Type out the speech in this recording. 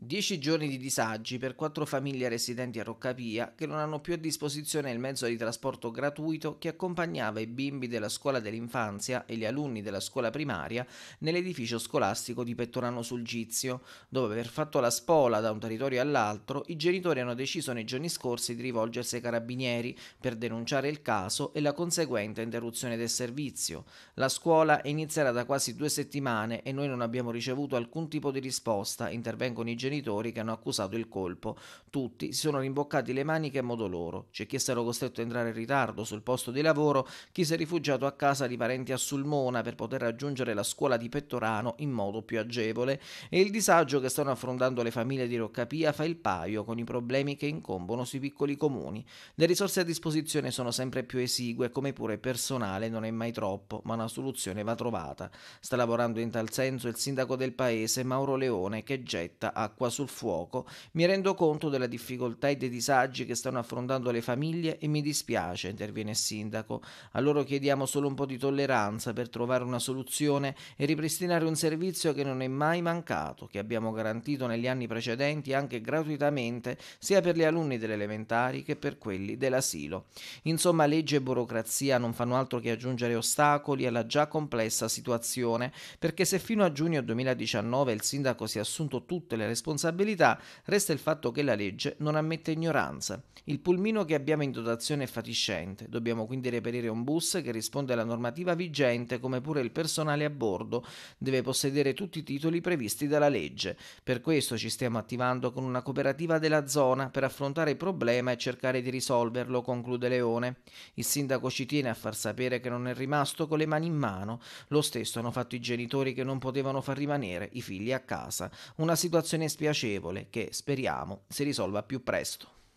Dieci giorni di disagi per quattro famiglie residenti a Roccapia che non hanno più a disposizione il mezzo di trasporto gratuito che accompagnava i bimbi della scuola dell'infanzia e gli alunni della scuola primaria nell'edificio scolastico di Pettorano sul Gizio, dove per fatto la spola da un territorio all'altro i genitori hanno deciso nei giorni scorsi di rivolgersi ai carabinieri per denunciare il caso e la conseguente interruzione del servizio. La scuola è iniziata da quasi due settimane e noi non abbiamo ricevuto alcun tipo di risposta, intervengono i genitori genitori che hanno accusato il colpo. Tutti si sono rimboccati le maniche a modo loro. C'è chi è stato costretto a entrare in ritardo sul posto di lavoro, chi si è rifugiato a casa di parenti a Sulmona per poter raggiungere la scuola di Pettorano in modo più agevole e il disagio che stanno affrontando le famiglie di Roccapia fa il paio con i problemi che incombono sui piccoli comuni. Le risorse a disposizione sono sempre più esigue, come pure personale non è mai troppo, ma una soluzione va trovata. Sta lavorando in tal senso il sindaco del paese Mauro Leone che getta a acqua sul fuoco, mi rendo conto della difficoltà e dei disagi che stanno affrontando le famiglie e mi dispiace, interviene il sindaco. A loro chiediamo solo un po' di tolleranza per trovare una soluzione e ripristinare un servizio che non è mai mancato, che abbiamo garantito negli anni precedenti anche gratuitamente sia per gli alunni delle elementari che per quelli dell'asilo. Insomma, legge e burocrazia non fanno altro che aggiungere ostacoli alla già complessa situazione, perché se fino a giugno 2019 il sindaco si è assunto tutte le responsabilità responsabilità resta il fatto che la legge non ammette ignoranza. Il pulmino che abbiamo in dotazione è fatiscente, dobbiamo quindi reperire un bus che risponde alla normativa vigente come pure il personale a bordo deve possedere tutti i titoli previsti dalla legge. Per questo ci stiamo attivando con una cooperativa della zona per affrontare il problema e cercare di risolverlo, conclude Leone. Il sindaco ci tiene a far sapere che non è rimasto con le mani in mano. Lo stesso hanno fatto i genitori che non potevano far rimanere i figli a casa. Una situazione dispiacevole che speriamo si risolva più presto.